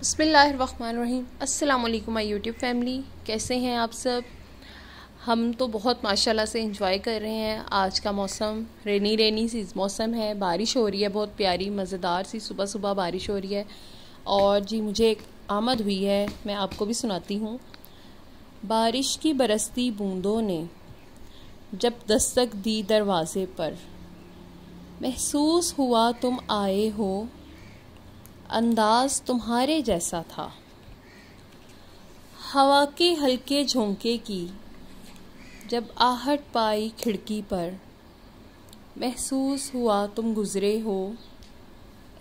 बसमीम अल्लाम my YouTube family कैसे हैं आप सब हम तो बहुत माशाल्लाह से इंजॉय कर रहे हैं आज का मौसम रेनी रेनी सी मौसम है बारिश हो रही है बहुत प्यारी मज़ेदार सी सुबह सुबह बारिश हो रही है और जी मुझे एक आमद हुई है मैं आपको भी सुनाती हूँ बारिश की बरसती बूंदों ने जब दस्तक दी दरवाज़े पर महसूस हुआ तुम आए हो अंदाज तुम्हारे जैसा था हवा के हल्के झोंके की जब आहट पाई खिड़की पर महसूस हुआ तुम गुज़रे हो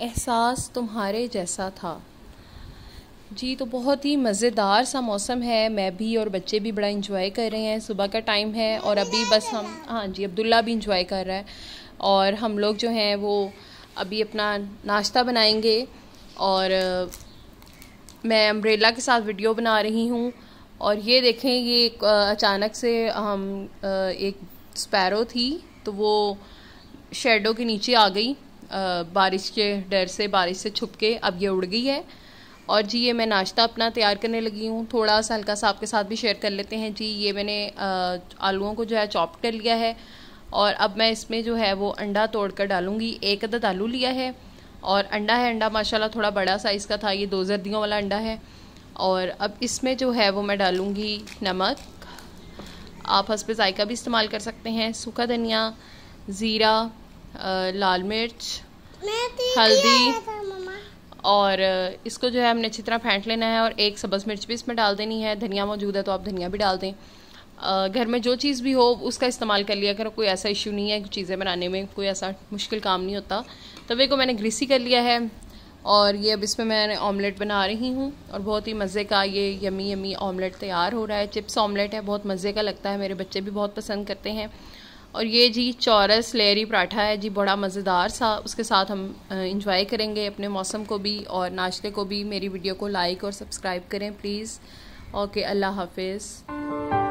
एहसास तुम्हारे जैसा था जी तो बहुत ही मज़ेदार सा मौसम है मैं भी और बच्चे भी बड़ा इन्जॉय कर रहे हैं सुबह का टाइम है और अभी बस हम हाँ जी अब्दुल्ला भी इन्जॉय कर रहा है और हम लोग जो हैं वो अभी अपना नाश्ता बनाएंगे और मैं अम्ब्रेला के साथ वीडियो बना रही हूँ और ये देखें ये अचानक से हम एक स्पैरो थी तो वो शेडो के नीचे आ गई बारिश के डर से बारिश से छुप के अब ये उड़ गई है और जी ये मैं नाश्ता अपना तैयार करने लगी हूँ थोड़ा सा हल्का सा आपके साथ भी शेयर कर लेते हैं जी ये मैंने आलूओं को जो है चॉप कर लिया है और अब मैं इसमें जो है वो अंडा तोड़ कर डालूँगी एक अदद आलू लिया है और अंडा है अंडा माशाल्लाह थोड़ा बड़ा साइज़ का था ये दो जर्दियों वाला अंडा है और अब इसमें जो है वो मैं डालूँगी नमक आप हंस पे जायका भी इस्तेमाल कर सकते हैं सूखा धनिया ज़ीरा लाल मिर्च हल्दी और इसको जो है हमने अच्छी तरह फेंट लेना है और एक सब्ज़ मिर्च भी इसमें डाल देनी है धनिया मौजूद है तो आप धनिया भी डाल दें घर में जो चीज़ भी हो उसका इस्तेमाल कर लिया करो कोई ऐसा इशू नहीं है चीज़ें बनाने में कोई ऐसा मुश्किल काम नहीं होता तवे को मैंने ग्रीसी कर लिया है और ये अब इसमें मैं ऑमलेट बना रही हूँ और बहुत ही मज़े का ये यमी यमी ऑमलेट तैयार हो रहा है चिप्स ऑमलेट है बहुत मज़े का लगता है मेरे बच्चे भी बहुत पसंद करते हैं और ये जी चौरस लेरी पराठा है जी बड़ा मज़ेदार सा उसके साथ हम इंजॉय करेंगे अपने मौसम को भी और नाश्ते को भी मेरी वीडियो को लाइक और सब्सक्राइब करें प्लीज़ ओके अल्लाह हाफिज़